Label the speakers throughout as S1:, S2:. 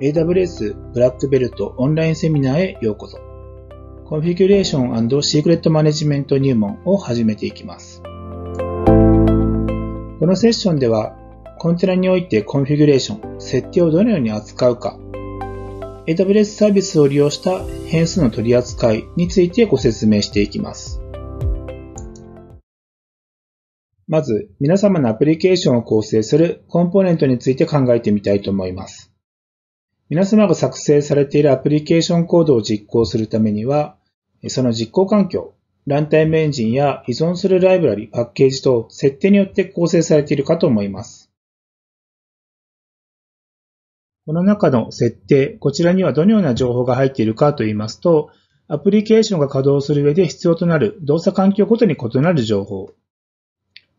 S1: AWS ブラックベルトオンラインセミナーへようこそ。コンフィギュレーションシークレットマネジメント入門を始めていきます。このセッションでは、コンテナにおいてコンフィギュレーション、設定をどのように扱うか、AWS サービスを利用した変数の取り扱いについてご説明していきます。まず、皆様のアプリケーションを構成するコンポーネントについて考えてみたいと思います。皆様が作成されているアプリケーションコードを実行するためには、その実行環境、ランタイムエンジンや依存するライブラリ、パッケージと設定によって構成されているかと思います。この中の設定、こちらにはどのような情報が入っているかと言いますと、アプリケーションが稼働する上で必要となる動作環境ごとに異なる情報。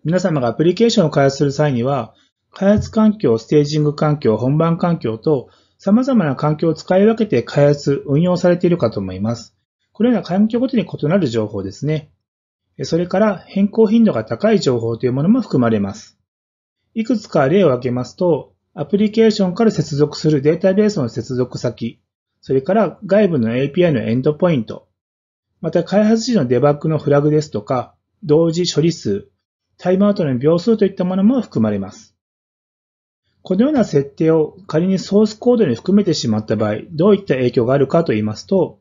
S1: 皆様がアプリケーションを開発する際には、開発環境、ステージング環境、本番環境と様々な環境を使い分けて開発、運用されているかと思います。これら環境ごとに異なる情報ですね。それから変更頻度が高い情報というものも含まれます。いくつか例を挙げますと、アプリケーションから接続するデータベースの接続先、それから外部の API のエンドポイント、また開発時のデバッグのフラグですとか、同時処理数、タイムアウトの秒数といったものも含まれます。このような設定を仮にソースコードに含めてしまった場合、どういった影響があるかと言いますと、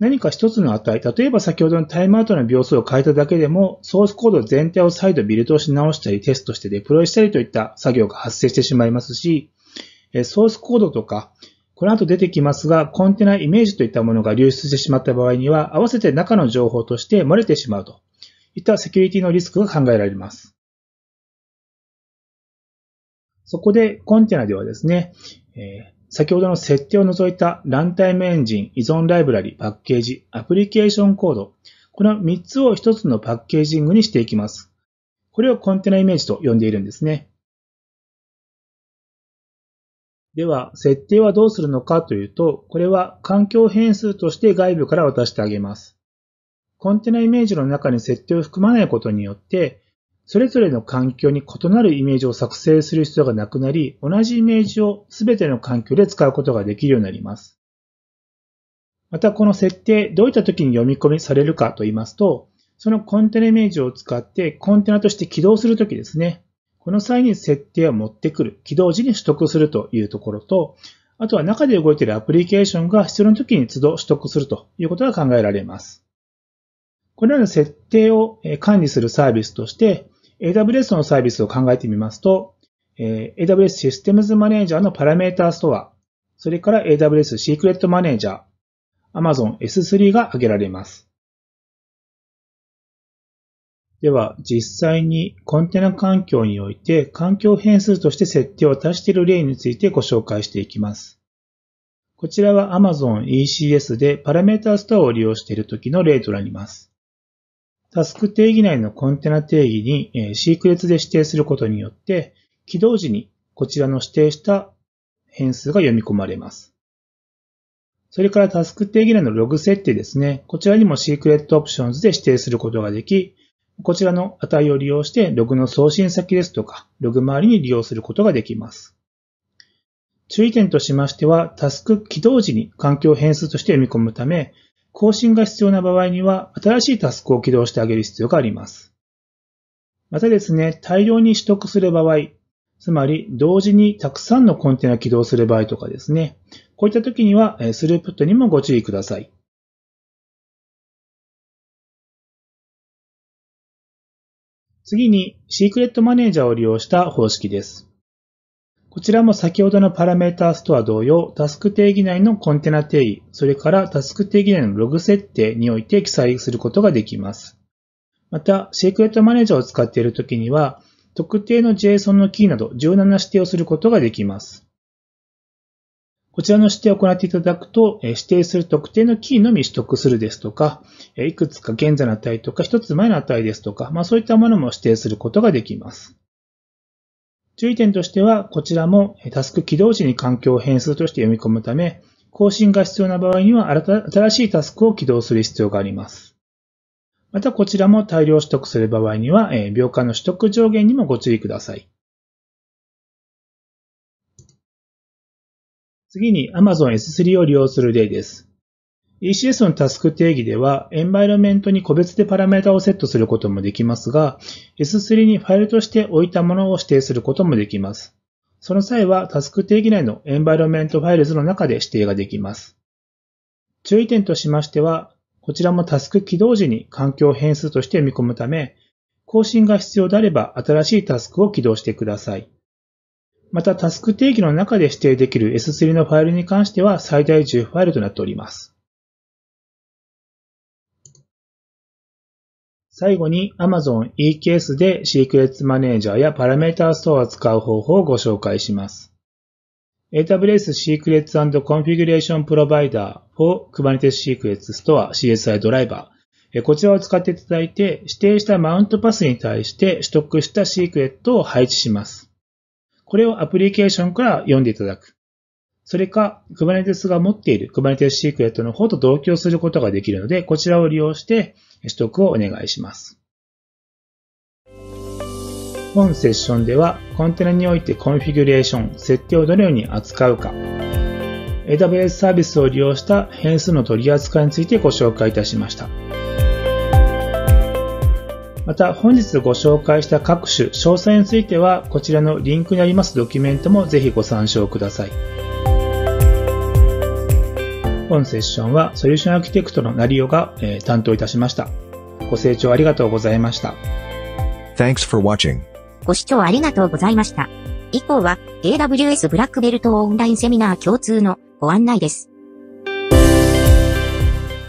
S1: 何か一つの値、例えば先ほどのタイムアウトの秒数を変えただけでも、ソースコード全体を再度ビルドし直したり、テストしてデプロイしたりといった作業が発生してしまいますし、ソースコードとか、この後出てきますが、コンテナイメージといったものが流出してしまった場合には、合わせて中の情報として漏れてしまうといったセキュリティのリスクが考えられます。そこでコンテナではですね、えー、先ほどの設定を除いたランタイムエンジン、依存ライブラリ、パッケージ、アプリケーションコード、この3つを1つのパッケージングにしていきます。これをコンテナイメージと呼んでいるんですね。では、設定はどうするのかというと、これは環境変数として外部から渡してあげます。コンテナイメージの中に設定を含まないことによって、それぞれの環境に異なるイメージを作成する必要がなくなり、同じイメージを全ての環境で使うことができるようになります。またこの設定、どういった時に読み込みされるかと言いますと、そのコンテナイメージを使ってコンテナとして起動するときですね。この際に設定を持ってくる、起動時に取得するというところと、あとは中で動いているアプリケーションが必要な時に都度取得するということが考えられます。これらの設定を管理するサービスとして、AWS のサービスを考えてみますと、えー、AWS Systems Manager のパラメータストア、それから AWS Secret Manager、Amazon S3 が挙げられます。では、実際にコンテナ環境において環境変数として設定を足している例についてご紹介していきます。こちらは Amazon ECS でパラメータストアを利用しているときの例となります。タスク定義内のコンテナ定義に、シークレットで指定することによって、起動時にこちらの指定した変数が読み込まれます。それからタスク定義内のログ設定ですね。こちらにもシークレットオプションズで指定することができ、こちらの値を利用してログの送信先ですとか、ログ周りに利用することができます。注意点としましては、タスク起動時に環境変数として読み込むため、更新が必要な場合には、新しいタスクを起動してあげる必要があります。またですね、大量に取得する場合、つまり同時にたくさんのコンテナ起動する場合とかですね、こういった時にはスループットにもご注意ください。次に、シークレットマネージャーを利用した方式です。こちらも先ほどのパラメータストア同様、タスク定義内のコンテナ定義、それからタスク定義内のログ設定において記載することができます。また、シークレットマネージャーを使っているときには、特定の JSON のキーなど柔軟な指定をすることができます。こちらの指定を行っていただくと、指定する特定のキーのみ取得するですとか、いくつか現在の値とか、一つ前の値ですとか、まあそういったものも指定することができます。注意点としては、こちらもタスク起動時に環境を変数として読み込むため、更新が必要な場合には新しいタスクを起動する必要があります。またこちらも大量取得する場合には、秒間の取得上限にもご注意ください。次に Amazon S3 を利用する例です。ECS のタスク定義では、エンバイロメントに個別でパラメータをセットすることもできますが、S3 にファイルとして置いたものを指定することもできます。その際は、タスク定義内のエンバイロメントファイルズの中で指定ができます。注意点としましては、こちらもタスク起動時に環境変数として読み込むため、更新が必要であれば新しいタスクを起動してください。また、タスク定義の中で指定できる S3 のファイルに関しては最大10ファイルとなっております。最後に Amazon EKS でシークレッツマネージャーやパラメータストアを使う方法をご紹介します。AWS Secrets and Configuration Provider for Kubernetes Secrets Store CSI ドライバー。こちらを使っていただいて、指定したマウントパスに対して取得したシークレットを配置します。これをアプリケーションから読んでいただく。それか、Kubernetes が持っている Kubernetes シークレットの方と同居することができるので、こちらを利用して、取得をお願いします。本セッションでは、コンテナにおいてコンフィギュレーション、設定をどのように扱うか、AWS サービスを利用した変数の取り扱いについてご紹介いたしました。また本日ご紹介した各種詳細についてはこちらのリンクにありますドキュメントもぜひご参照ください。本セッションはソリューションアーキテクトの成尾が、え担当いたしました。ご清聴ありがとうございました。Thanks for watching. ご視聴ありがとうございました。以降は AWS ブラックベルトオンラインセミナー共通のご案内です。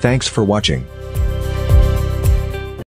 S1: Thanks for watching.